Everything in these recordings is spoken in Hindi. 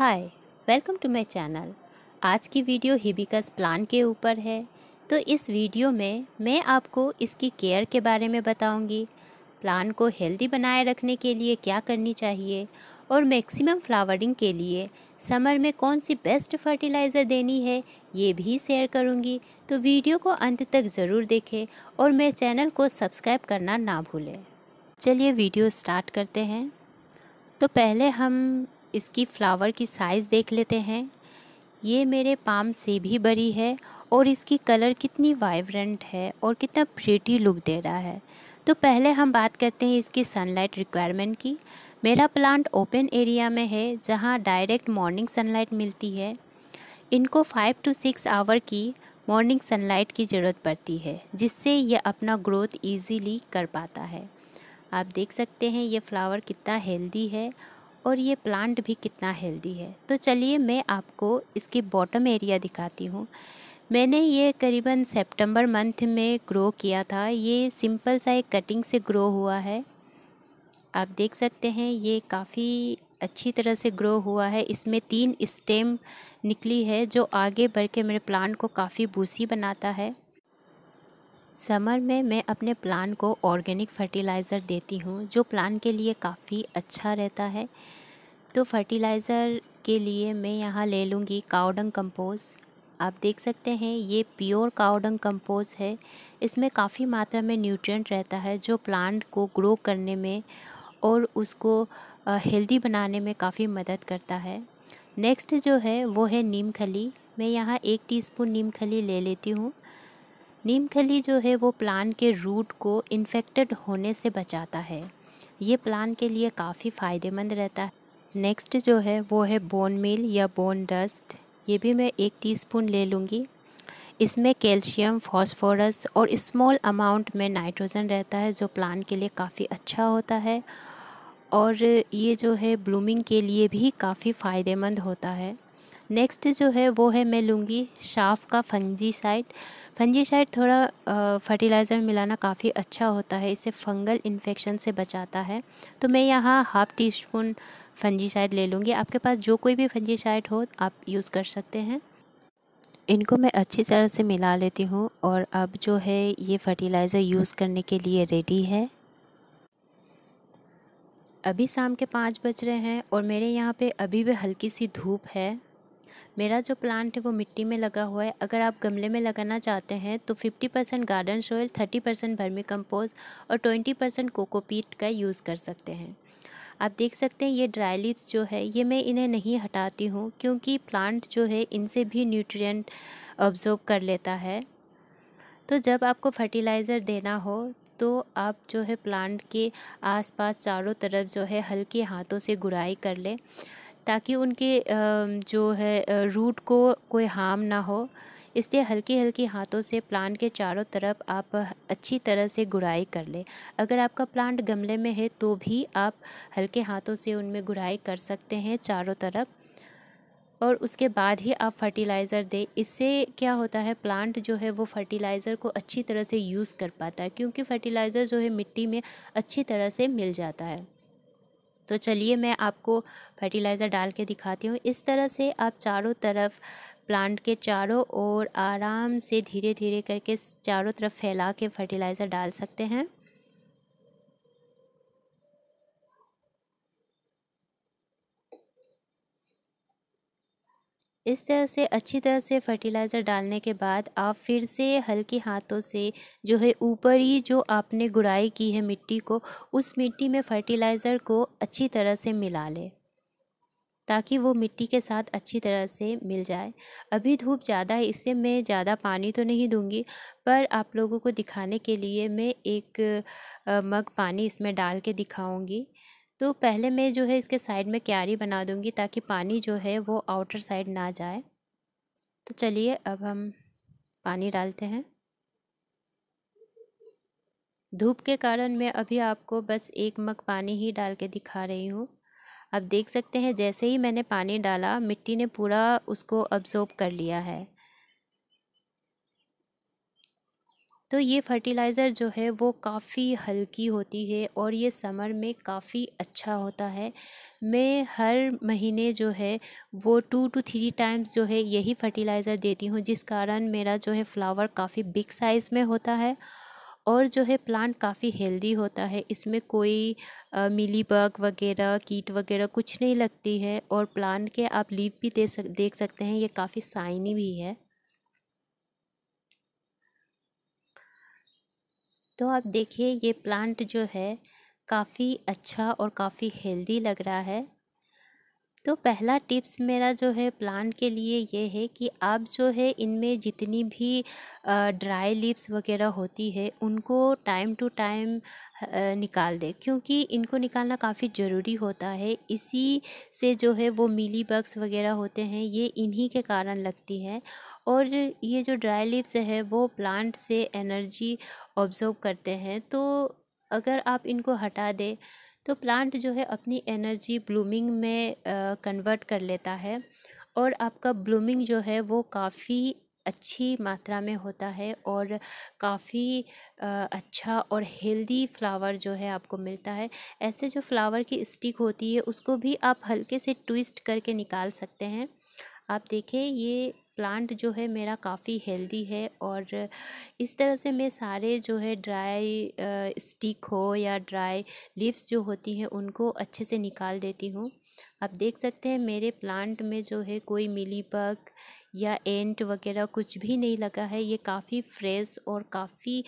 hi welcome to my channel आज की वीडियो हिबिकस प्लान के ऊपर है तो इस वीडियो में मैं आपको इसकी केयर के बारे में बताऊंगी प्लान को हेल्दी बनाए रखने के लिए क्या करनी चाहिए और मैक्सिमम फ्लावरिंग के लिए समर में कौन सी बेस्ट फर्टिलाइज़र देनी है ये भी शेयर करूंगी तो वीडियो को अंत तक ज़रूर देखें और मेरे चैनल को सब्सक्राइब करना ना भूलें चलिए वीडियो स्टार्ट करते हैं तो पहले हम इसकी फ़्लावर की साइज़ देख लेते हैं ये मेरे पाम से भी बड़ी है और इसकी कलर कितनी वाइब्रेंट है और कितना प्रीटी लुक दे रहा है तो पहले हम बात करते हैं इसकी सनलाइट रिक्वायरमेंट की मेरा प्लांट ओपन एरिया में है जहाँ डायरेक्ट मॉर्निंग सनलाइट मिलती है इनको फाइव टू सिक्स आवर की मॉर्निंग सनलाइट की ज़रूरत पड़ती है जिससे ये अपना ग्रोथ ईजीली कर पाता है आप देख सकते हैं ये फ्लावर कितना हेल्दी है और ये प्लांट भी कितना हेल्दी है तो चलिए मैं आपको इसकी बॉटम एरिया दिखाती हूँ मैंने ये करीबन सितंबर मंथ में ग्रो किया था ये सिंपल सा एक कटिंग से ग्रो हुआ है आप देख सकते हैं ये काफ़ी अच्छी तरह से ग्रो हुआ है इसमें तीन स्टेम निकली है जो आगे बढ़ के मेरे प्लांट को काफ़ी बूसी बनाता है समर में मैं अपने प्लान को ऑर्गेनिक फर्टिलाइज़र देती हूँ जो प्लान के लिए काफ़ी अच्छा रहता है तो फर्टिलाइज़र के लिए मैं यहाँ ले लूँगी काउडंग कंपोज आप देख सकते हैं ये प्योर काउडंग कंपोज है इसमें काफ़ी मात्रा में न्यूट्रिएंट रहता है जो प्लांट को ग्रो करने में और उसको हेल्दी बनाने में काफ़ी मदद करता है नेक्स्ट जो है वो है नीम खली मैं यहाँ एक टीस्पून नीम खली ले लेती हूँ नीम खली जो है वो प्लान के रूट को इन्फेक्टेड होने से बचाता है ये प्लान के लिए काफ़ी फ़ायदेमंद रहता है नेक्स्ट जो है वो है बोन मिल या बोन डस्ट ये भी मैं एक टीस्पून ले लूँगी इसमें कैल्शियम फॉस्फोरस और स्मॉल अमाउंट में नाइट्रोजन रहता है जो प्लान के लिए काफ़ी अच्छा होता है और ये जो है ब्लूमिंग के लिए भी काफ़ी फ़ायदेमंद होता है नेक्स्ट जो है वो है मैं लूँगी शाफ का फंजी साइड फंजी साइड थोड़ा फर्टिलाइज़र मिलाना काफ़ी अच्छा होता है इसे फंगल इन्फेक्शन से बचाता है तो मैं यहाँ half teaspoon fungicide ले लूँगी आपके पास जो कोई भी फंजी साइड हो आप यूज़ कर सकते हैं इनको मैं अच्छी तरह से मिला लेती हूँ और अब जो है ये फर्टिलाइज़र यूज़ करने के लिए रेडी है अभी शाम के पाँच बज रहे हैं और मेरे यहाँ पे अभी भी हल्की सी धूप है मेरा जो प्लांट है वो मिट्टी में लगा हुआ है अगर आप गमले में लगाना चाहते हैं तो 50 percent garden soil 30 percent vermicompost और 20 परसेंट कोकोपीट का यूज़ कर सकते हैं आप देख सकते हैं ये ड्राई लिप्स जो है ये मैं इन्हें नहीं हटाती हूँ क्योंकि प्लांट जो है इनसे भी न्यूट्रिय ऑब्जॉर्ब कर लेता है तो जब आपको फर्टिलाइज़र देना हो तो आप जो है प्लांट के आसपास चारों तरफ जो है हल्के हाथों से गुड़ाई कर लें ताकि उनके जो है रूट को कोई हार्म ना हो इसलिए हल्की हल्की हाथों से प्लांट के चारों तरफ आप अच्छी तरह से गुड़ाई कर ले अगर आपका प्लांट गमले में है तो भी आप हल्के हाथों से उनमें गुड़ाई कर सकते हैं चारों तरफ और उसके बाद ही आप फर्टिलाइज़र दें इससे क्या होता है प्लांट जो है वो फर्टिलाइज़र को अच्छी तरह से यूज़ कर पाता है क्योंकि फर्टिलाइज़र जो है मिट्टी में अच्छी तरह से मिल जाता है तो चलिए मैं आपको फर्टिलाइज़र डाल के दिखाती हूँ इस तरह से आप चारों तरफ प्लांट के चारों ओर आराम से धीरे धीरे करके चारों तरफ फैला के फर्टिलाइज़र डाल सकते हैं इस तरह से अच्छी तरह से फर्टिलाइज़र डालने के बाद आप फिर से हल्के हाथों से जो है ऊपर ही जो आपने गुड़ाई की है मिट्टी को उस मिट्टी में फर्टिलाइज़र को अच्छी तरह से मिला लें ताकि वो मिट्टी के साथ अच्छी तरह से मिल जाए अभी धूप ज़्यादा है इससे मैं ज़्यादा पानी तो नहीं दूंगी पर आप लोगों को दिखाने के लिए मैं एक मग पानी इसमें डाल के दिखाऊंगी तो पहले मैं जो है इसके साइड में क्यारी बना दूँगी ताकि पानी जो है वो आउटर साइड ना जाए तो चलिए अब हम पानी डालते हैं धूप के कारण मैं अभी आपको बस एक मग पानी ही डाल के दिखा रही हूँ अब देख सकते हैं जैसे ही मैंने पानी डाला मिट्टी ने पूरा उसको अब्जॉर्ब कर लिया है तो ये फर्टिलाइज़र जो है वो काफ़ी हल्की होती है और ये समर में काफ़ी अच्छा होता है मैं हर महीने जो है वो टू टू थ्री टाइम्स जो है यही फर्टिलाइज़र देती हूँ जिस कारण मेरा जो है फ्लावर काफ़ी बिग साइज़ में होता है और जो है प्लांट काफ़ी हेल्दी होता है इसमें कोई मिली बग वगैरह कीट वगैरह कुछ नहीं लगती है और प्लांट के आप लीव भी दे सक देख सकते हैं ये काफ़ी साइनी भी है तो आप देखिए ये प्लांट जो है काफ़ी अच्छा और काफ़ी हेल्दी लग रहा है तो पहला टिप्स मेरा जो है प्लांट के लिए ये है कि आप जो है इनमें जितनी भी ड्राई लिप्स वगैरह होती है उनको टाइम टू टाइम निकाल दें क्योंकि इनको निकालना काफ़ी ज़रूरी होता है इसी से जो है वो मिली बग्स वगैरह होते हैं ये इन्हीं के कारण लगती है और ये जो ड्राई लिप्स है वो प्लांट से एनर्जी ऑब्जॉर्व करते हैं तो अगर आप इनको हटा दें तो प्लांट जो है अपनी एनर्जी ब्लूमिंग में कन्वर्ट कर लेता है और आपका ब्लूमिंग जो है वो काफ़ी अच्छी मात्रा में होता है और काफ़ी अच्छा और हेल्दी फ्लावर जो है आपको मिलता है ऐसे जो फ्लावर की स्टिक होती है उसको भी आप हल्के से ट्विस्ट करके निकाल सकते हैं आप देखें ये प्लांट जो है मेरा काफ़ी हेल्दी है और इस तरह से मैं सारे जो है ड्राई स्टिक हो या ड्राई लीव्स जो होती हैं उनको अच्छे से निकाल देती हूँ आप देख सकते हैं मेरे प्लांट में जो है कोई मिली या एंट वगैरह कुछ भी नहीं लगा है ये काफ़ी फ्रेश और काफ़ी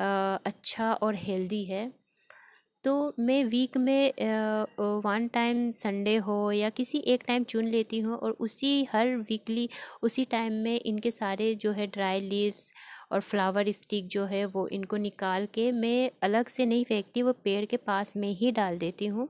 अच्छा और हेल्दी है तो मैं वीक में वन टाइम संडे हो या किसी एक टाइम चुन लेती हूँ और उसी हर वीकली उसी टाइम में इनके सारे जो है ड्राई लीव्स और फ्लावर स्टिक जो है वो इनको निकाल के मैं अलग से नहीं फेंकती वो पेड़ के पास में ही डाल देती हूँ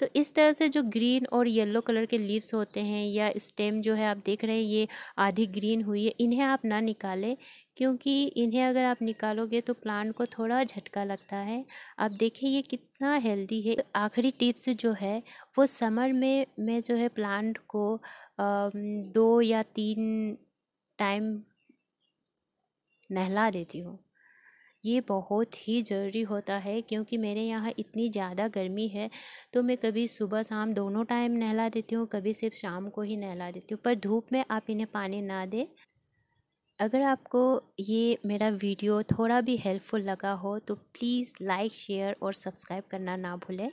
तो इस तरह से जो ग्रीन और येलो कलर के लीव्स होते हैं या स्टेम जो है आप देख रहे हैं ये आधी ग्रीन हुई है इन्हें आप ना निकालें क्योंकि इन्हें अगर आप निकालोगे तो प्लांट को थोड़ा झटका लगता है आप देखिए ये कितना हेल्दी है आखिरी टिप्स जो है वो समर में मैं जो है प्लांट को दो या तीन टाइम नहला देती हूँ ये बहुत ही ज़रूरी होता है क्योंकि मेरे यहाँ इतनी ज़्यादा गर्मी है तो मैं कभी सुबह शाम दोनों टाइम नहला देती हूँ कभी सिर्फ शाम को ही नहला देती हूँ पर धूप में आप इन्हें पानी ना दें अगर आपको ये मेरा वीडियो थोड़ा भी हेल्पफुल लगा हो तो प्लीज़ लाइक शेयर और सब्सक्राइब करना ना भूलें